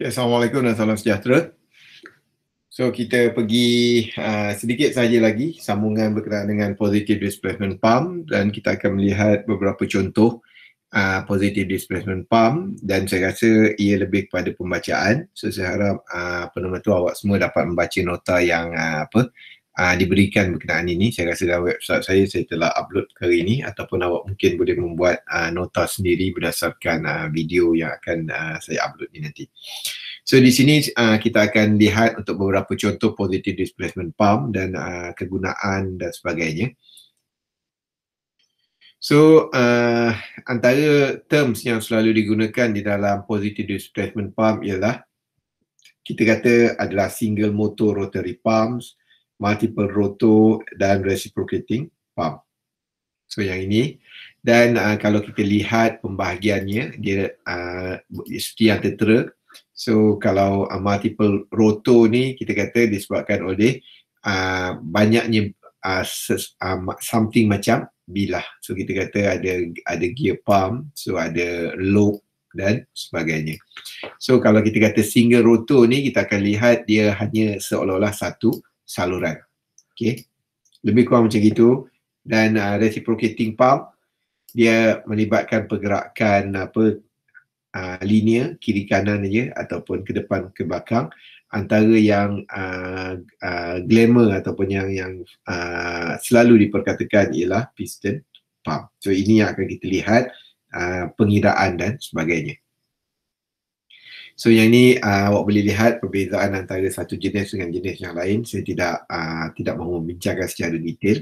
Okay, ya, Assalamualaikum dan salam sejahtera. So kita pergi uh, sedikit saja lagi sambungan berkenaan dengan positive displacement pump dan kita akan melihat beberapa contoh uh, positive displacement pump dan saya rasa ia lebih kepada pembacaan. So saya harap uh, penonton tu awak semua dapat membaca nota yang uh, apa uh, diberikan berkenaan ini saya rasa dalam website saya saya telah upload kali ini ataupun awak mungkin boleh membuat uh, nota sendiri berdasarkan uh, video yang akan uh, saya upload ini nanti So di sini uh, kita akan lihat untuk beberapa contoh positive displacement pump dan uh, kegunaan dan sebagainya. So uh, antara terms yang selalu digunakan di dalam positive displacement pump ialah kita kata adalah single motor rotary pumps, multiple roto dan reciprocating pump. So yang ini dan uh, kalau kita lihat pembahagiannya dia uh, seperti yang tertera so kalau uh, multiple roto ni kita kata disebabkan oleh uh, banyaknya uh, ses, uh, something macam bilah so kita kata ada ada gear pump so ada loop dan sebagainya so kalau kita kata single roto ni kita akan lihat dia hanya seolah-olah satu saluran. Okey. Lebih kurang macam itu dan uh, reciprocating pump dia melibatkan pergerakan apa uh, linear kiri kanan aja ataupun ke depan ke belakang antara yang uh, uh, glamour ataupun yang yang uh, selalu diperkatakan ialah piston pump. So ini yang akan kita lihat uh, pengiraan dan sebagainya. So yang ni uh, awak boleh lihat perbezaan antara satu jenis dengan jenis yang lain. Saya tidak uh, tidak mahu membincangkan secara detail.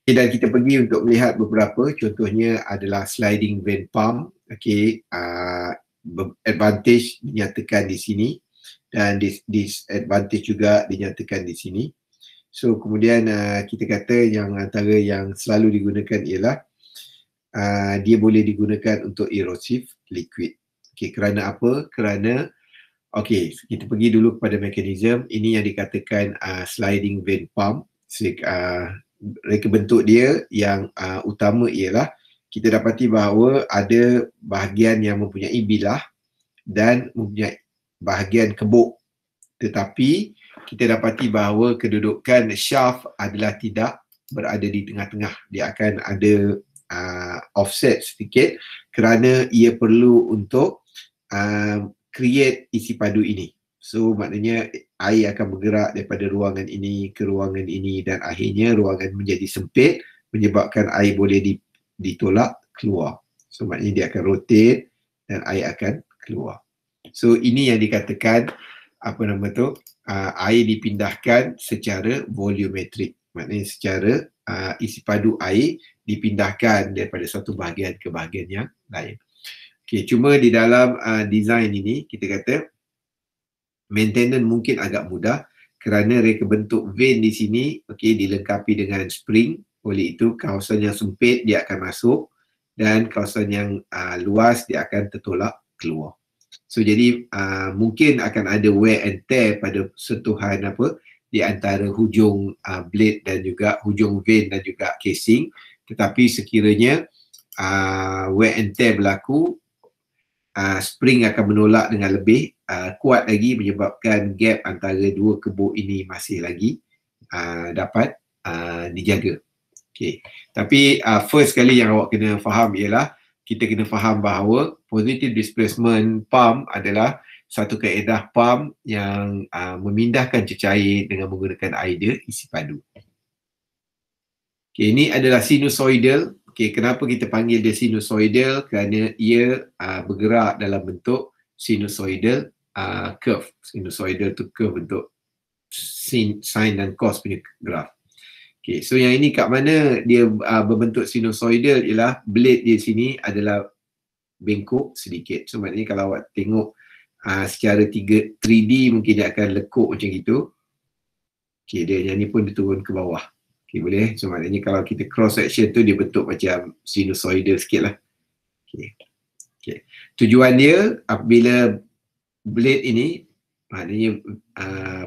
Okay, dan kita pergi untuk melihat beberapa contohnya adalah sliding vein pump. Okay, uh, advantage dinyatakan di sini dan dis disadvantage juga dinyatakan di sini. So kemudian uh, kita kata yang antara yang selalu digunakan ialah uh, dia boleh digunakan untuk erosif liquid. Okey, kerana apa? Kerana okey, kita pergi dulu kepada mekanism. Ini yang dikatakan uh, sliding vein pump. Sik so, uh, reka bentuk dia yang uh, utama ialah kita dapati bahawa ada bahagian yang mempunyai bilah dan mempunyai bahagian kebuk. Tetapi kita dapati bahawa kedudukan shaft adalah tidak berada di tengah-tengah. Dia akan ada uh, offset sedikit kerana ia perlu untuk Um, create isi padu ini. So maknanya air akan bergerak daripada ruangan ini ke ruangan ini dan akhirnya ruangan menjadi sempit menyebabkan air boleh ditolak keluar. So maknanya dia akan rotate dan air akan keluar. So ini yang dikatakan apa nama tu uh, air dipindahkan secara volumetrik. Maknanya secara uh, isi padu air dipindahkan daripada satu bahagian ke bahagian yang lain. Okay, cuma di dalam uh, design ini kita kata maintenance mungkin agak mudah kerana reka bentuk vein di sini okay, dilengkapi dengan spring oleh itu kawasan yang sempit dia akan masuk dan kawasan yang uh, luas dia akan tertolak keluar. So jadi uh, mungkin akan ada wear and tear pada sentuhan apa di antara hujung uh, blade dan juga hujung vein dan juga casing tetapi sekiranya uh, wear and tear berlaku uh, spring akan menolak dengan lebih uh, kuat lagi menyebabkan gap antara dua kebuk ini masih lagi uh, dapat uh, dijaga. Okay. Tapi uh, first kali yang awak kena faham ialah kita kena faham bahawa positive displacement pump adalah satu kaedah pump yang uh, memindahkan cecair dengan menggunakan air dia isi padu. Okay, ini adalah sinusoidal Okey, kenapa kita panggil dia sinusoidal? Kerana ia uh, bergerak dalam bentuk sinusoidal uh, curve. Sinusoidal tu curve bentuk sin, sine dan cos punya graf. Okey, so yang ini kat mana dia uh, berbentuk sinusoidal ialah blade dia sini adalah bengkok sedikit. So maknanya kalau awak tengok uh, secara 3, 3D mungkin dia akan lekuk macam itu. Okey, dia yang ni pun diturun ke bawah. Okay, boleh. So maknanya kalau kita cross section tu dia bentuk macam sinusoidal sikit lah. Okay. Okay. Tujuan dia apabila blade ini maknanya uh,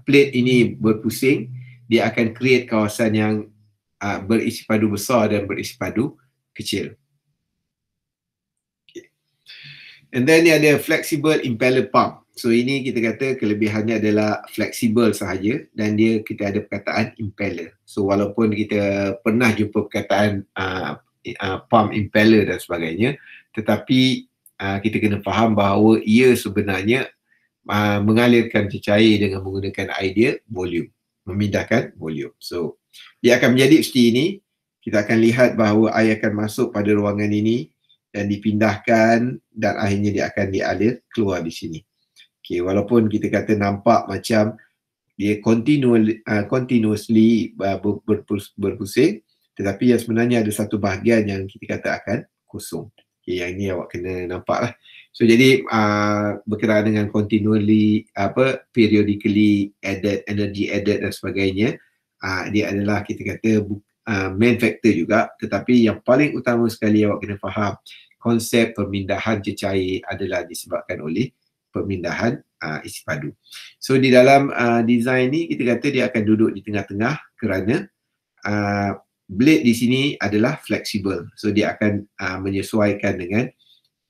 plate ini berpusing dia akan create kawasan yang uh, berisi padu besar dan berisi padu kecil. Okay. And then dia ada flexible impeller pump. So ini kita kata kelebihannya adalah fleksibel sahaja dan dia kita ada perkataan impeller. So walaupun kita pernah jumpa perkataan uh, uh, pump impeller dan sebagainya tetapi uh, kita kena faham bahawa ia sebenarnya uh, mengalirkan cecair dengan menggunakan idea volume, memindahkan volume. So dia akan menjadi seperti ini. Kita akan lihat bahawa air akan masuk pada ruangan ini dan dipindahkan dan akhirnya dia akan dialir keluar di sini. Okay, walaupun kita kata nampak macam dia continual, uh, continuously uh, ber, ber, berpusing tetapi yang sebenarnya ada satu bahagian yang kita kata akan kosong. Okay, yang ini awak kena nampak lah. So jadi uh, berkenaan dengan continually, apa, periodically added, energy added dan sebagainya uh, dia adalah kita kata uh, main factor juga tetapi yang paling utama sekali awak kena faham konsep pemindahan cecair adalah disebabkan oleh pemindahan uh, isi padu. So di dalam uh, design ni kita kata dia akan duduk di tengah-tengah kerana uh, blade di sini adalah fleksibel. So dia akan uh, menyesuaikan dengan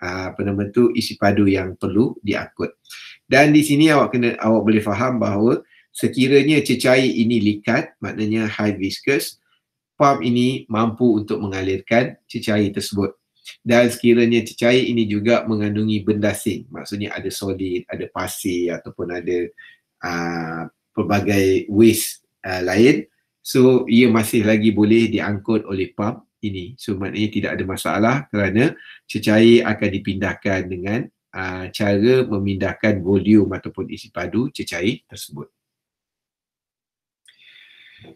apa uh, nama tu isi padu yang perlu diangkut. Dan di sini awak kena awak boleh faham bahawa sekiranya cecair ini likat maknanya high viscous pump ini mampu untuk mengalirkan cecair tersebut dan sekiranya cecair ini juga mengandungi benda asing maksudnya ada solid ada pasir ataupun ada uh, pelbagai waste uh, lain so ia masih lagi boleh diangkut oleh pump ini so maknanya tidak ada masalah kerana cecair akan dipindahkan dengan uh, cara memindahkan volume ataupun isi padu cecair tersebut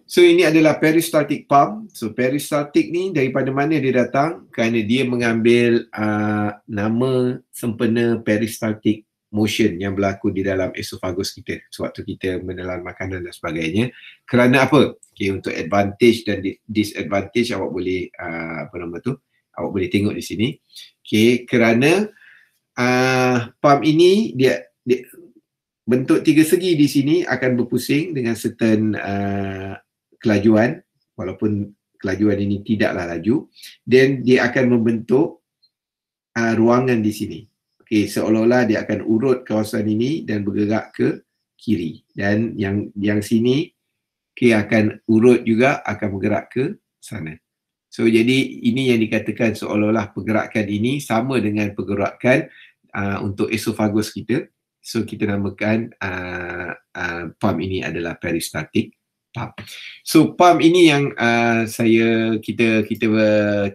So ini adalah peristaltic pump. So peristaltic ni daripada mana dia datang? Kerana dia mengambil uh, nama sempena peristaltic motion yang berlaku di dalam esophagus kita sewaktu kita menelan makanan dan sebagainya. Kerana apa? Okay, untuk advantage dan disadvantage awak boleh uh, apa nama tu? Awak boleh tengok di sini. Okay, kerana uh, pump ini dia, dia bentuk tiga segi di sini akan berpusing dengan certain uh, kelajuan walaupun kelajuan ini tidaklah laju then dia akan membentuk uh, ruangan di sini okey seolah-olah dia akan urut kawasan ini dan bergerak ke kiri dan yang yang sini okey akan urut juga akan bergerak ke sana so jadi ini yang dikatakan seolah-olah pergerakan ini sama dengan pergerakan uh, untuk esofagus kita So kita namakan uh, uh, pump ini adalah peristatik pump. So pump ini yang uh, saya kita kita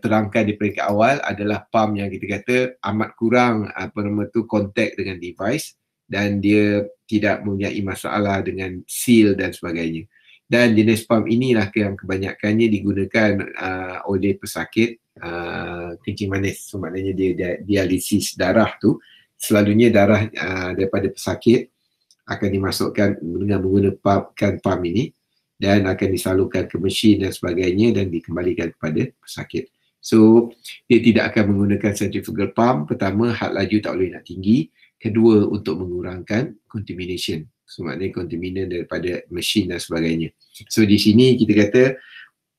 terangkan di peringkat awal adalah pump yang kita kata amat kurang apa nama tu kontak dengan device dan dia tidak mempunyai masalah dengan seal dan sebagainya. Dan jenis pump inilah yang kebanyakannya digunakan uh, oleh pesakit uh, kencing manis. So maknanya dia dialisis darah tu uh, selalunya darah uh, daripada pesakit akan dimasukkan dengan menggunakan pump ini dan akan disalurkan ke mesin dan sebagainya dan dikembalikan kepada pesakit. So, dia tidak akan menggunakan centrifugal pump. Pertama, had laju tak boleh nak tinggi. Kedua, untuk mengurangkan contamination. So, maknanya contaminant daripada mesin dan sebagainya. So, di sini kita kata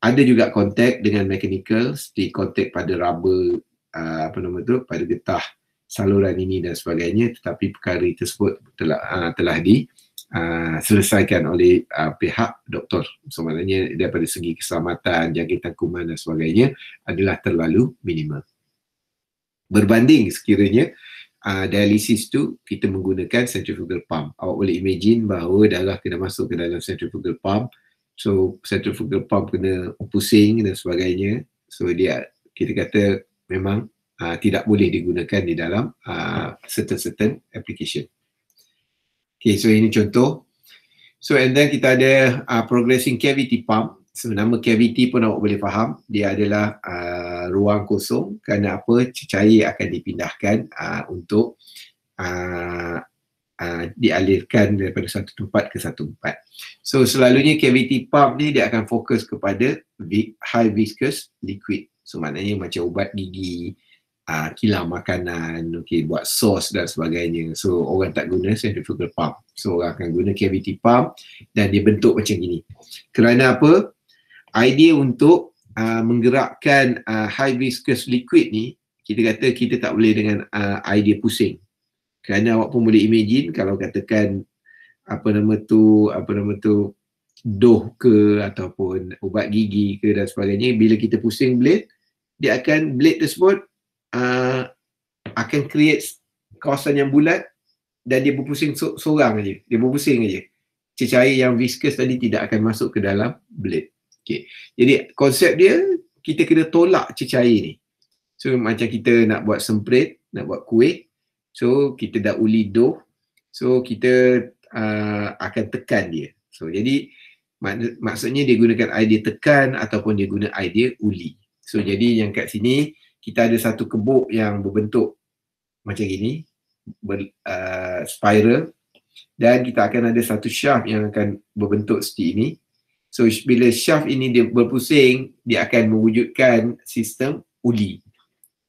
ada juga kontak dengan mechanical seperti kontak pada rubber, uh, apa nama tu, pada getah saluran ini dan sebagainya tetapi perkara tersebut telah uh, telah di Uh, selesaikan oleh uh, pihak doktor sebenarnya daripada segi keselamatan, jangkitan kuman dan sebagainya adalah terlalu minimal. Berbanding sekiranya uh, dialisis tu kita menggunakan centrifugal pump. Awak boleh imagine bahawa darah kena masuk ke dalam centrifugal pump. So centrifugal pump kena pusing dan sebagainya. So dia kita kata memang Uh, tidak boleh digunakan di dalam uh, certain certain application. Okay, so ini contoh. So and then kita ada uh, progressing cavity pump. So nama cavity pun awak boleh faham. Dia adalah uh, ruang kosong kerana apa cecair akan dipindahkan uh, untuk uh, Uh, dialirkan daripada satu tempat ke satu tempat. So selalunya cavity pump ni dia akan fokus kepada high viscous liquid. So maknanya macam ubat gigi, uh, kilang makanan, okay, buat sos dan sebagainya. So orang tak guna centrifugal pump. So orang akan guna cavity pump dan dia bentuk macam gini. Kerana apa? Idea untuk uh, menggerakkan uh, high viscous liquid ni, kita kata kita tak boleh dengan uh, idea pusing. Kerana awak pun boleh imagine kalau katakan apa nama tu, apa nama tu, doh ke ataupun ubat gigi ke dan sebagainya bila kita pusing blade dia akan blade tersebut uh, akan create kawasan yang bulat dan dia berpusing seorang aja. Dia berpusing aja. Cecair yang viscous tadi tidak akan masuk ke dalam blade. Okay. Jadi konsep dia kita kena tolak cecair ni. So macam kita nak buat semprit, nak buat kuih. So kita dah uli doh, So kita uh, akan tekan dia. So jadi mak- maksudnya dia gunakan idea tekan ataupun dia guna idea uli. So jadi yang kat sini kita ada satu kebuk yang berbentuk macam gini ber, uh, spiral dan kita akan ada satu shaft yang akan berbentuk seperti ini so bila shaft ini dia berpusing dia akan mewujudkan sistem uli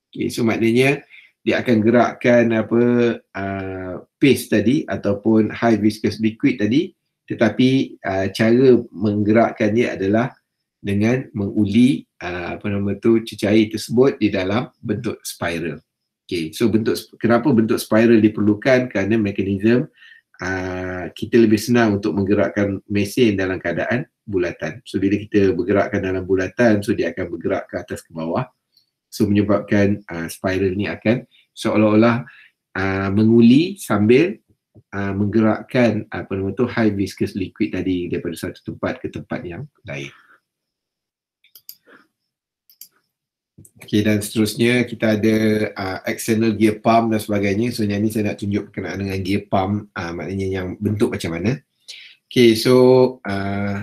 okay, so maknanya dia akan gerakkan apa uh, paste tadi ataupun high viscous liquid tadi tetapi uh, cara menggerakkan dia adalah dengan menguli uh, apa nama tu cecair tersebut di dalam bentuk spiral. Okey, so bentuk kenapa bentuk spiral diperlukan kerana mekanisme Aa, uh, kita lebih senang untuk menggerakkan mesin dalam keadaan bulatan. So bila kita bergerakkan dalam bulatan, so dia akan bergerak ke atas ke bawah. So menyebabkan aa, uh, spiral ni akan seolah-olah aa, menguli sambil aa, menggerakkan apa nama tu high viscous liquid tadi daripada satu tempat ke tempat yang lain. Okay dan seterusnya kita ada uh, external gear pump dan sebagainya. So yang ni saya nak tunjuk berkenaan dengan gear pump uh, maknanya yang bentuk macam mana. Okay so uh,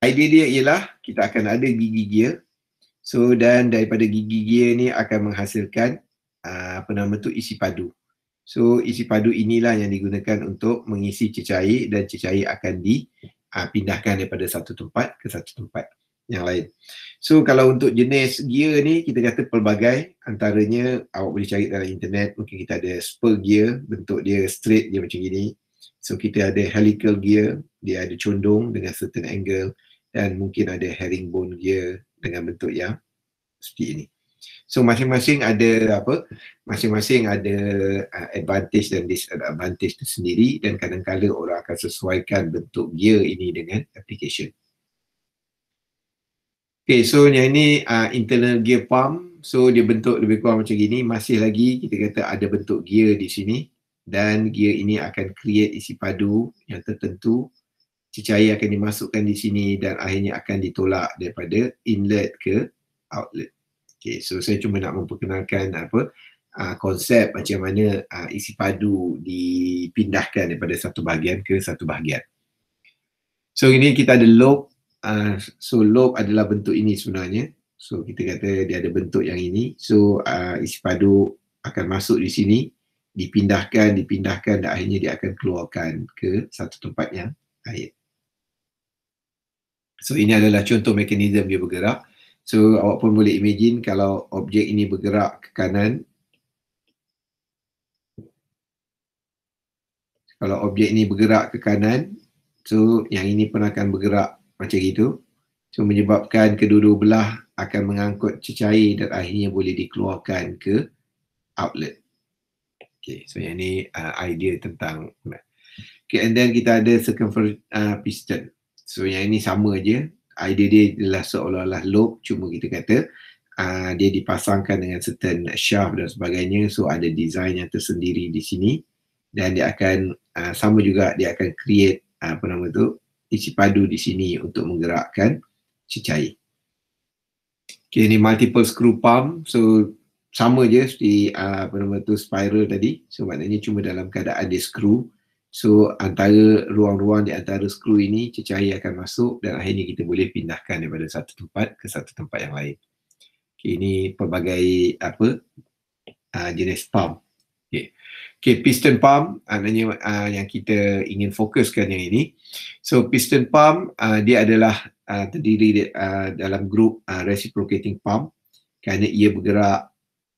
idea dia ialah kita akan ada gigi gear. So dan daripada gigi gear ni akan menghasilkan uh, apa nama tu isi padu. So isi padu inilah yang digunakan untuk mengisi cecair dan cecair akan dipindahkan uh, daripada satu tempat ke satu tempat yang lain. So kalau untuk jenis gear ni kita kata pelbagai antaranya awak boleh cari dalam internet mungkin kita ada spur gear bentuk dia straight dia macam gini. So kita ada helical gear dia ada condong dengan certain angle dan mungkin ada herringbone gear dengan bentuk yang seperti ini. So masing-masing ada apa? Masing-masing ada uh, advantage dan disadvantage tersendiri dan kadang-kadang orang akan sesuaikan bentuk gear ini dengan application. Okay, so yang ini uh, internal gear pump. So dia bentuk lebih kurang macam gini. Masih lagi kita kata ada bentuk gear di sini. Dan gear ini akan create isi padu yang tertentu. Cecair akan dimasukkan di sini dan akhirnya akan ditolak daripada inlet ke outlet. Okay, so saya cuma nak memperkenalkan apa uh, konsep macam mana uh, isi padu dipindahkan daripada satu bahagian ke satu bahagian. So ini kita ada loop Ah, so lobe adalah bentuk ini sebenarnya. So kita kata dia ada bentuk yang ini. So uh, isi padu akan masuk di sini, dipindahkan, dipindahkan dan akhirnya dia akan keluarkan ke satu tempat yang lain. So ini adalah contoh mekanisme dia bergerak. So awak pun boleh imagine kalau objek ini bergerak ke kanan. Kalau objek ini bergerak ke kanan, so yang ini pun akan bergerak macam itu. So menyebabkan kedua-dua belah akan mengangkut cecair dan akhirnya boleh dikeluarkan ke outlet. Okay, so yang ni uh, idea tentang Okay, and then kita ada circumfer uh, piston. So yang ini sama je. Idea dia adalah seolah-olah loop cuma kita kata uh, dia dipasangkan dengan certain shaft dan sebagainya. So ada design yang tersendiri di sini dan dia akan uh, sama juga dia akan create uh, apa nama tu? isi padu di sini untuk menggerakkan cecair. Okay, ini multiple screw pump. So, sama je di uh, apa nama tu spiral tadi. So, maknanya cuma dalam keadaan ada screw. So, antara ruang-ruang di antara screw ini, cecair akan masuk dan akhirnya kita boleh pindahkan daripada satu tempat ke satu tempat yang lain. Okay, ini pelbagai apa uh, jenis pump. Yeah. Okay, piston pump uh, yang kita ingin fokuskan yang ini. So, piston pump uh, dia adalah uh, terdiri di, uh, dalam grup uh, reciprocating pump kerana ia bergerak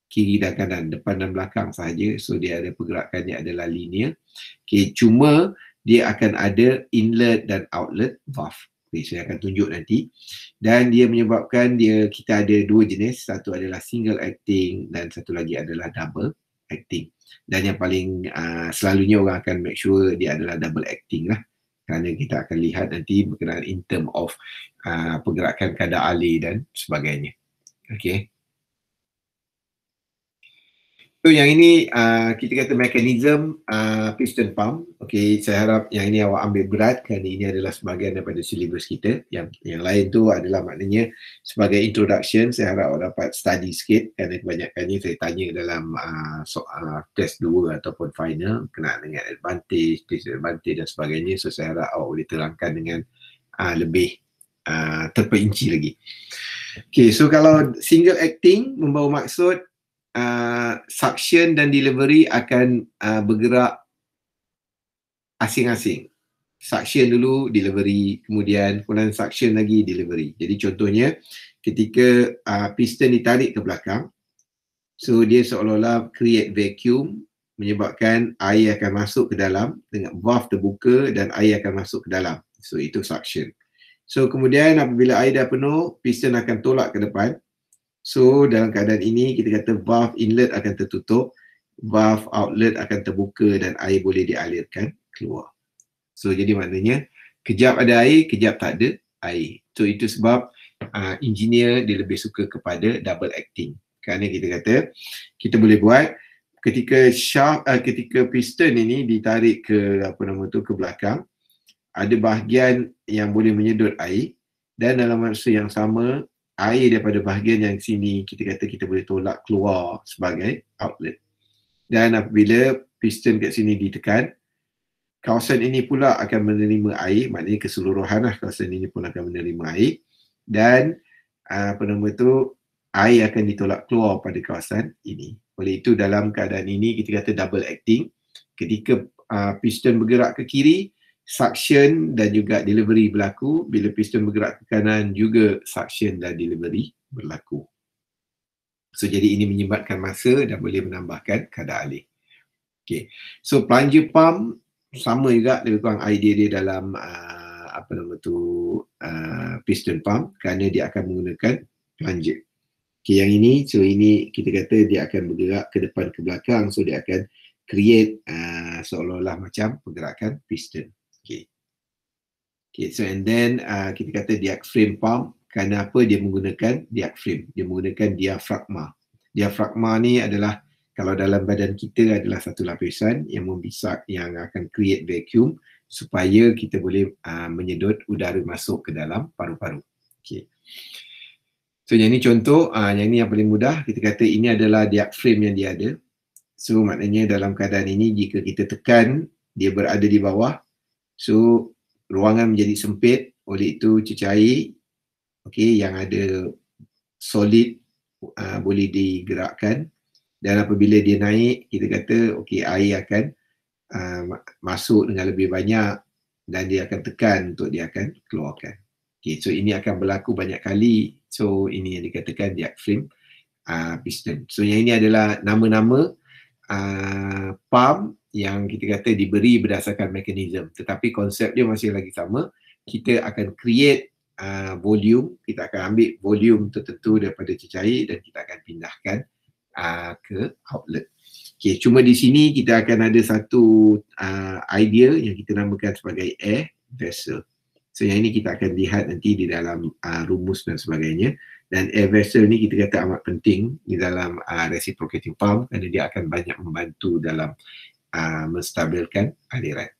kiri dan kanan, depan dan belakang saja. So, dia ada pergerakan yang adalah linear. Okay, cuma dia akan ada inlet dan outlet valve. Okay, saya akan tunjuk nanti. Dan dia menyebabkan dia kita ada dua jenis. Satu adalah single acting dan satu lagi adalah double acting. Dan yang paling uh, selalunya orang akan make sure dia adalah double acting lah. Kerana kita akan lihat nanti berkenaan in term of uh, pergerakan kadar alih dan sebagainya. Okay. So yang ini uh, kita kata mekanism uh, piston pump. Okay, saya harap yang ini awak ambil berat kerana ini adalah sebahagian daripada syllabus kita. Yang yang lain tu adalah maknanya sebagai introduction saya harap awak dapat study sikit kerana ini saya tanya dalam uh, so, uh, test 2 ataupun final kena dengan advantage, disadvantage dan sebagainya. So saya harap awak boleh terangkan dengan uh, lebih uh, terperinci lagi. Okay, so kalau single acting membawa maksud uh, suction dan delivery akan uh, bergerak asing-asing. Suction dulu, delivery, kemudian kemudian suction lagi, delivery. Jadi contohnya ketika uh, piston ditarik ke belakang, so dia seolah-olah create vacuum menyebabkan air akan masuk ke dalam dengan valve terbuka dan air akan masuk ke dalam. So itu suction. So kemudian apabila air dah penuh, piston akan tolak ke depan So dalam keadaan ini kita kata valve inlet akan tertutup, valve outlet akan terbuka dan air boleh dialirkan keluar. So jadi maknanya kejap ada air, kejap tak ada air. So itu sebab uh, engineer dia lebih suka kepada double acting. Kerana kita kata kita boleh buat ketika shaft uh, ah, ketika piston ini ditarik ke apa nama tu ke belakang ada bahagian yang boleh menyedut air dan dalam masa yang sama air daripada bahagian yang sini kita kata kita boleh tolak keluar sebagai outlet. Dan apabila piston kat sini ditekan, kawasan ini pula akan menerima air, maknanya keseluruhan lah kawasan ini pun akan menerima air dan ah, apa nama tu air akan ditolak keluar pada kawasan ini. Oleh itu dalam keadaan ini kita kata double acting ketika ah, piston bergerak ke kiri suction dan juga delivery berlaku bila piston bergerak ke kanan juga suction dan delivery berlaku so jadi ini menyebabkan masa dan boleh menambahkan kadar alih okey so plunger pump sama juga lebih kurang idea dia dalam uh, apa nama tu uh, piston pump kerana dia akan menggunakan plunger okey yang ini so ini kita kata dia akan bergerak ke depan ke belakang so dia akan create uh, seolah-olah macam pergerakan piston. Okay, so and then uh, kita kata diaphragm pump kerana apa dia menggunakan diaphragm? Dia menggunakan diafragma. Diafragma ni adalah kalau dalam badan kita adalah satu lapisan yang membisak yang akan create vacuum supaya kita boleh uh, menyedut udara masuk ke dalam paru-paru. Okay. So yang ni contoh, uh, yang ni yang paling mudah kita kata ini adalah diaphragm yang dia ada. So maknanya dalam keadaan ini jika kita tekan dia berada di bawah. So ruangan menjadi sempit oleh itu cecair air okey yang ada solid uh, boleh digerakkan dan apabila dia naik kita kata okay, air akan uh, masuk dengan lebih banyak dan dia akan tekan untuk dia akan keluarkan Okay, so ini akan berlaku banyak kali so ini yang dikatakan diaphragm uh, piston so yang ini adalah nama-nama Uh, pump yang kita kata diberi berdasarkan mekanisme tetapi konsep dia masih lagi sama kita akan create uh, volume kita akan ambil volume tertentu daripada cecair dan kita akan pindahkan uh, ke outlet Okay, cuma di sini kita akan ada satu uh, idea yang kita namakan sebagai air vessel so yang ini kita akan lihat nanti di dalam uh, rumus dan sebagainya dan adversary ni kita kata amat penting di dalam uh, reciprocating pump kerana dia akan banyak membantu dalam uh, menstabilkan aliran.